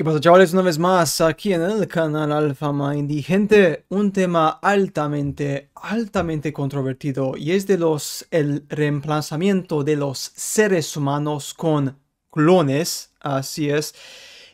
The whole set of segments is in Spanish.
¿Qué pasa chavales? Una vez más aquí en el canal Alpha Mind y gente, un tema altamente, altamente controvertido y es de los, el reemplazamiento de los seres humanos con clones, así es.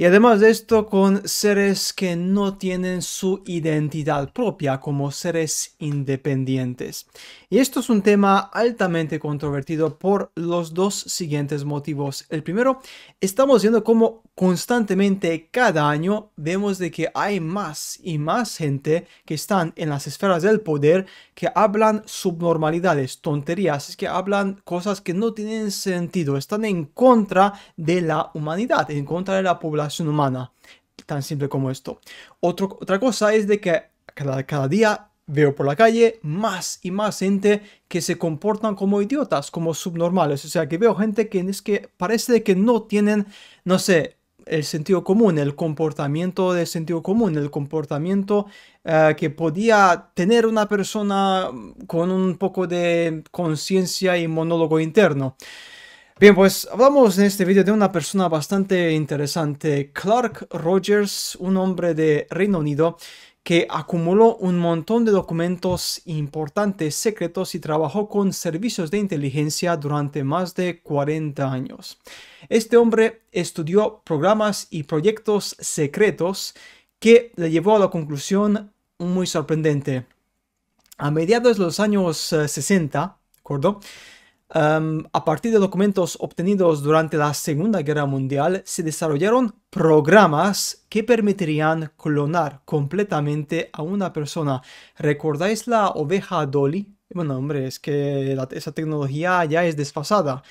Y además de esto, con seres que no tienen su identidad propia como seres independientes. Y esto es un tema altamente controvertido por los dos siguientes motivos. El primero, estamos viendo cómo constantemente cada año vemos de que hay más y más gente que están en las esferas del poder que hablan subnormalidades, tonterías, que hablan cosas que no tienen sentido, están en contra de la humanidad, en contra de la población humana, tan simple como esto. Otro, otra cosa es de que cada, día veo por la calle más y más gente que se comportan como idiotas, como subnormales. O sea, que veo gente que es que parece que no tienen, no sé, el sentido común, el comportamiento de sentido común, el comportamiento eh, que podía tener una persona con un poco de conciencia y monólogo interno. Bien, pues hablamos en este video de una persona bastante interesante, Clark Rogers, un hombre de Reino Unido que acumuló un montón de documentos importantes, secretos y trabajó con servicios de inteligencia durante más de 40 años. Este hombre estudió programas y proyectos secretos que le llevó a la conclusión muy sorprendente. A mediados de los años 60, eh, ¿de acuerdo? Em, a partir de documentos obtenidos durante la Segunda Guerra Mundial, se desarrollaron programas que permitirían clonar completamente a una persona. ¿Recordáis la oveja Dolly? Bueno, hombre, es que esa tecnología ya es desfasada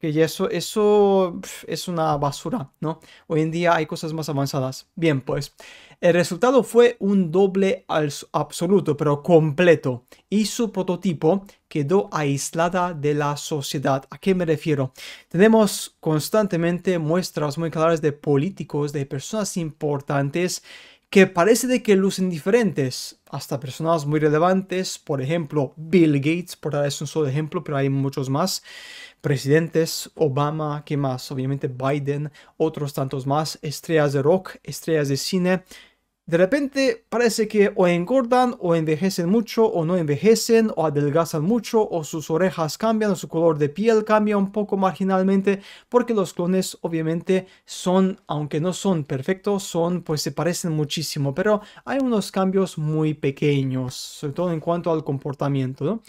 que ya eso, eso es una basura, ¿no? Hoy en día hay cosas más avanzadas. Bien, pues el resultado fue un doble absoluto, pero completo, y su prototipo quedó aislada de la sociedad. ¿A qué me refiero? Tenemos constantemente muestras muy claras de políticos, de personas importantes que parece de que lucen diferentes, hasta personas muy relevantes, por ejemplo Bill Gates, por dar es un solo ejemplo, pero hay muchos más, presidentes, Obama, ¿qué más? Obviamente Biden, otros tantos más, estrellas de rock, estrellas de cine, de repente parece que o engordan o envejecen mucho o no envejecen o adelgazan mucho o sus orejas cambian o su color de piel cambia un poco marginalmente porque los clones obviamente son, aunque no son perfectos, son pues se parecen muchísimo, pero hay unos cambios muy pequeños, sobre todo en cuanto al comportamiento.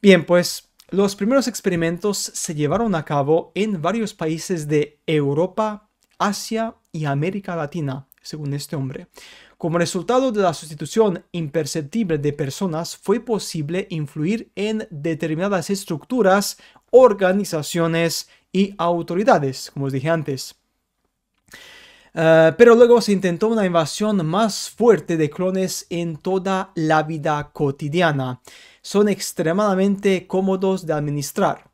Bien, pues los primeros experimentos se llevaron a cabo en varios países de Europa, Asia y América Latina según este hombre. Como resultado de la sustitución imperceptible de personas, fue posible influir en determinadas estructuras, organizaciones y autoridades, como os dije antes. Eh, pero luego se intentó una invasión más fuerte de clones en toda la vida cotidiana. Son extremadamente cómodos de administrar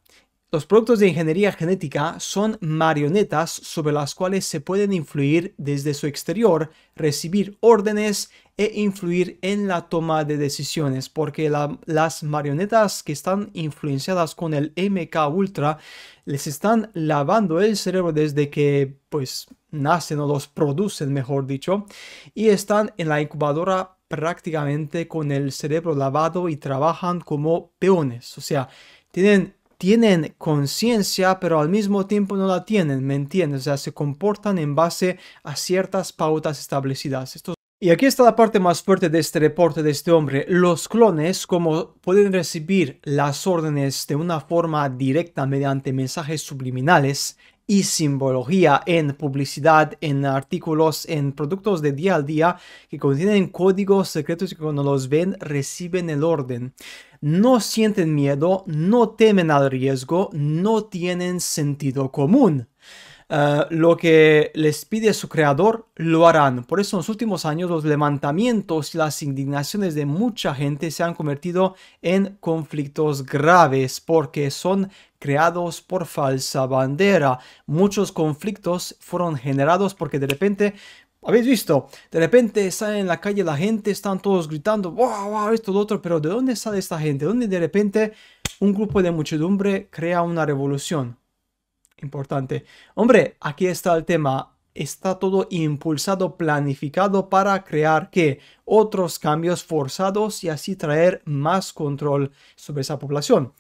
los productos de ingeniería genética son marionetas sobre las cuales se pueden influir desde su exterior, recibir órdenes e influir en la toma de decisiones, porque las marionetas que están influenciadas con el MK Ultra les están lavando el cerebro desde que pues nacen o los producen, mejor dicho, y están en la incubadora prácticamente con el cerebro lavado y trabajan como peones, o sea, tienen tienen conciencia, pero al mismo tiempo no la tienen, ¿me entiendes? O sea, se comportan en base a ciertas pautas establecidas. y aquí está la parte más fuerte de este reporte de este hombre. Los clones, como pueden recibir las órdenes de una forma directa mediante mensajes subliminales y simbología en publicidad, en artículos, en productos de día al día que contienen códigos secretos y cuando los ven reciben el orden no sienten miedo, no temen al riesgo, no tienen sentido común. Eh, lo que les pide su creador lo harán. Por eso en los últimos años los levantamientos y las indignaciones de mucha gente se han convertido en conflictos graves porque son creados por falsa bandera. Muchos conflictos fueron generados porque de repente habéis visto, de repente sale en la calle la gente, están todos gritando, wow, wow, esto, lo otro, pero ¿de dónde sale esta gente? dónde de repente un grupo de muchedumbre crea una revolución? Importante. Hombre, aquí está el tema. Está todo impulsado, planificado para crear que otros cambios forzados y así traer más control sobre esa población.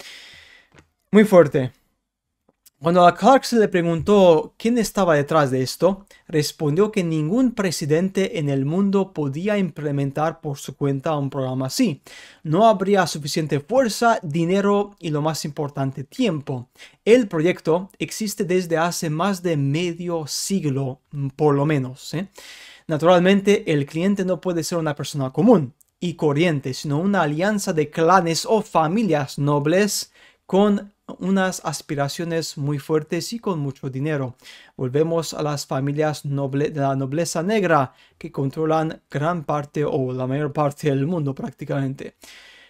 Muy fuerte. Cuando a Clark se le preguntó quién estaba detrás de esto, respondió que ningún presidente en el mundo podía implementar por su cuenta un programa así. No habría suficiente fuerza, dinero y lo más importante, tiempo. El proyecto existe desde hace más de medio siglo, por lo menos. ¿eh? Naturalmente, el cliente no puede ser una persona común y corriente, sino una alianza de clanes o familias nobles con unas aspiraciones muy fuertes y con mucho dinero. Volvemos a las familias noble, de la nobleza negra que controlan gran parte o la mayor parte del mundo prácticamente.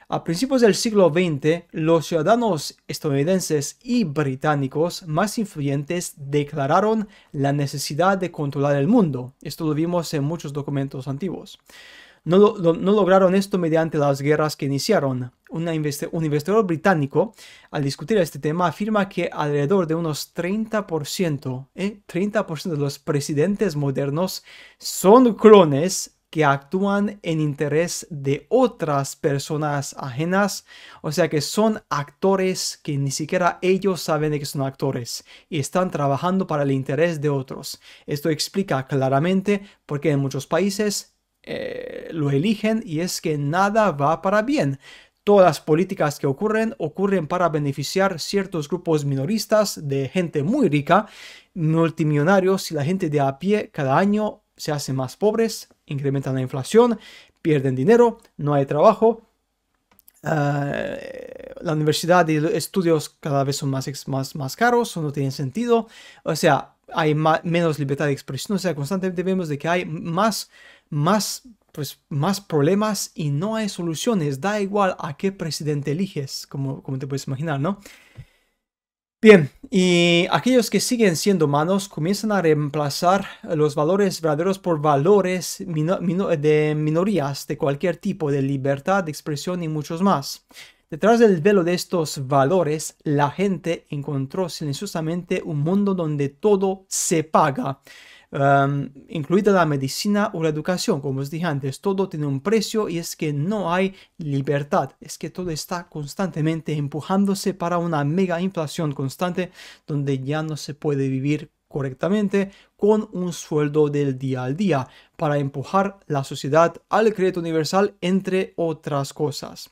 A principios del siglo XX, los ciudadanos estadounidenses y británicos más influyentes declararon la necesidad de controlar el mundo. Esto lo vimos en muchos documentos antiguos no, lograron esto mediante las guerras que iniciaron. un investigador británico, al discutir este tema, afirma que alrededor de unos 30%, 30% eh, de los presidentes modernos son clones que actúan en interés de otras personas ajenas, o sea que son actores que ni siquiera ellos saben de que son actores y están trabajando para el interés de otros. Esto explica claramente por qué en muchos países eh, lo eligen y es que nada va para bien. Todas las políticas que ocurren ocurren para beneficiar ciertos grupos minoristas de gente muy rica, multimillonarios y la gente de a pie cada año se hace más pobres, incrementan la inflación, pierden dinero, no hay trabajo. Eh, la universidad y los estudios cada vez son más, más, más caros o no tienen sentido. O sea, hay menos libertad de expresión, o sea, constantemente vemos de que hay más, más, pues, más problemas y no hay soluciones, da igual a qué presidente eliges, como, como te puedes imaginar, ¿no? Bien, y aquellos que siguen siendo humanos comienzan a reemplazar los valores verdaderos por valores de minorías de cualquier tipo, de libertad de expresión y muchos más. Detrás del velo de estos valores, la gente encontró silenciosamente un mundo donde todo se paga, um, incluida la medicina o la educación, como os dije antes, todo tiene un precio y es que no hay libertad, es que todo está constantemente empujándose para una mega inflación constante donde ya no se puede vivir correctamente con un sueldo del día al día para empujar la sociedad al crédito universal, entre otras cosas.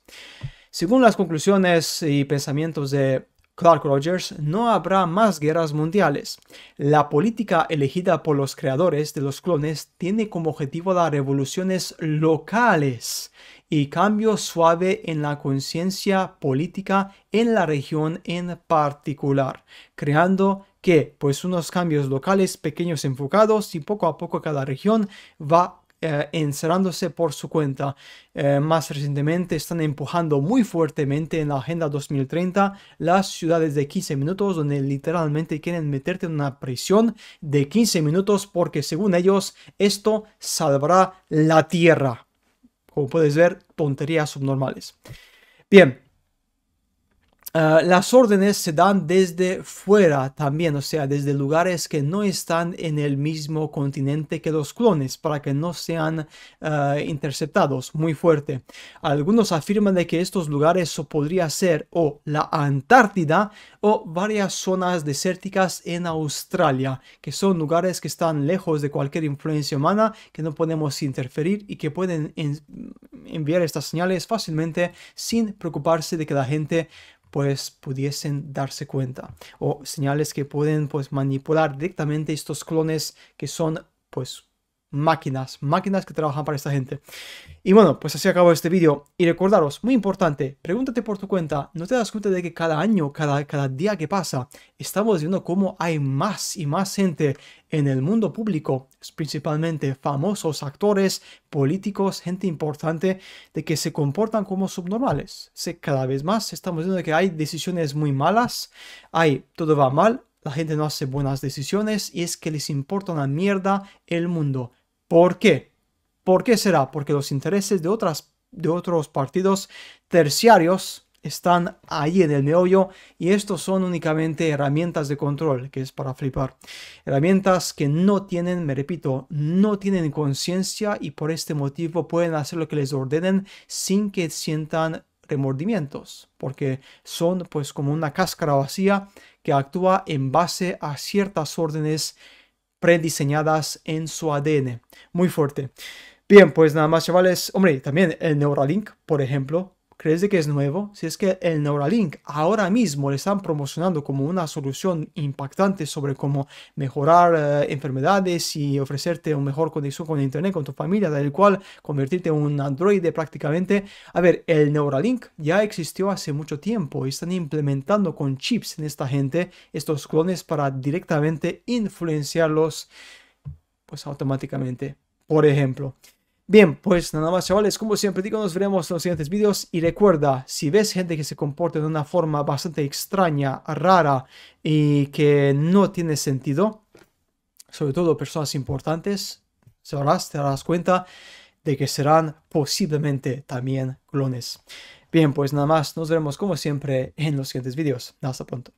Según las conclusiones y pensamientos de Clark Rogers, no habrá más guerras mundiales. La política elegida por los creadores de los clones tiene como objetivo las revoluciones locales y cambio suave en la conciencia política en la región en particular, creando que pues unos cambios locales pequeños enfocados y poco a poco cada región va eh, encerrándose por su cuenta. Eh, más recientemente están empujando muy fuertemente en la Agenda 2030 las ciudades de 15 minutos, donde literalmente quieren meterte en una prisión de 15 minutos porque según ellos esto salvará la Tierra. Como puedes ver, tonterías subnormales. Bien, Ah, las órdenes se dan desde fuera también, o sea, desde lugares que no están en el mismo continente que los clones, para que no sean ah, interceptados muy fuerte. Algunos afirman de que estos lugares podría ser o la Antártida o varias zonas desérticas en Australia, que son lugares que están lejos de cualquier influencia humana, que no podemos interferir y que pueden enviar estas señales fácilmente sin preocuparse de que la gente pues pudiesen darse cuenta o señales que pueden pues manipular directamente estos clones que son pues máquinas, máquinas que trabajan para esta gente. Y bueno, pues así acabo este vídeo. Y recordaros, muy importante, pregúntate por tu cuenta, ¿no te das cuenta de que cada año, cada, cada día que pasa, estamos viendo cómo hay más y más gente en el mundo público, principalmente famosos actores, políticos, gente importante, de que se comportan como subnormales? cada vez más estamos viendo que hay decisiones muy malas, hay todo va mal, la gente no hace buenas decisiones y es que les importa una mierda el mundo. ¿Por qué? ¿Por qué será? Porque los intereses de, otras, de otros partidos terciarios están ahí en el meollo y estos son únicamente herramientas de control, que es para flipar. Herramientas que no tienen, me repito, no tienen conciencia y por este motivo pueden hacer lo que les ordenen sin que sientan remordimientos, porque son pues como una cáscara vacía que actúa en base a ciertas órdenes prediseñadas en su ADN. Muy fuerte. Bien, pues nada más, chavales. Hombre, también el Neuralink, por ejemplo, ¿Crees que es nuevo? Si es que el Neuralink ahora mismo le están promocionando como una solución impactante sobre cómo mejorar eh, enfermedades y ofrecerte una mejor conexión con Internet, con tu familia, del cual convertirte en un androide prácticamente. A ver, el Neuralink ya existió hace mucho tiempo y están implementando con chips en esta gente estos clones para directamente influenciarlos pues automáticamente. Por ejemplo, Bien, pues nada más chavales, como siempre digo, nos veremos en los siguientes vídeos y recuerda, si ves gente que se comporta de una forma bastante extraña, rara y que no tiene sentido, sobre todo personas importantes, te darás cuenta de que serán posiblemente también clones. Bien, pues nada más, nos veremos como siempre en los siguientes vídeos. Hasta pronto.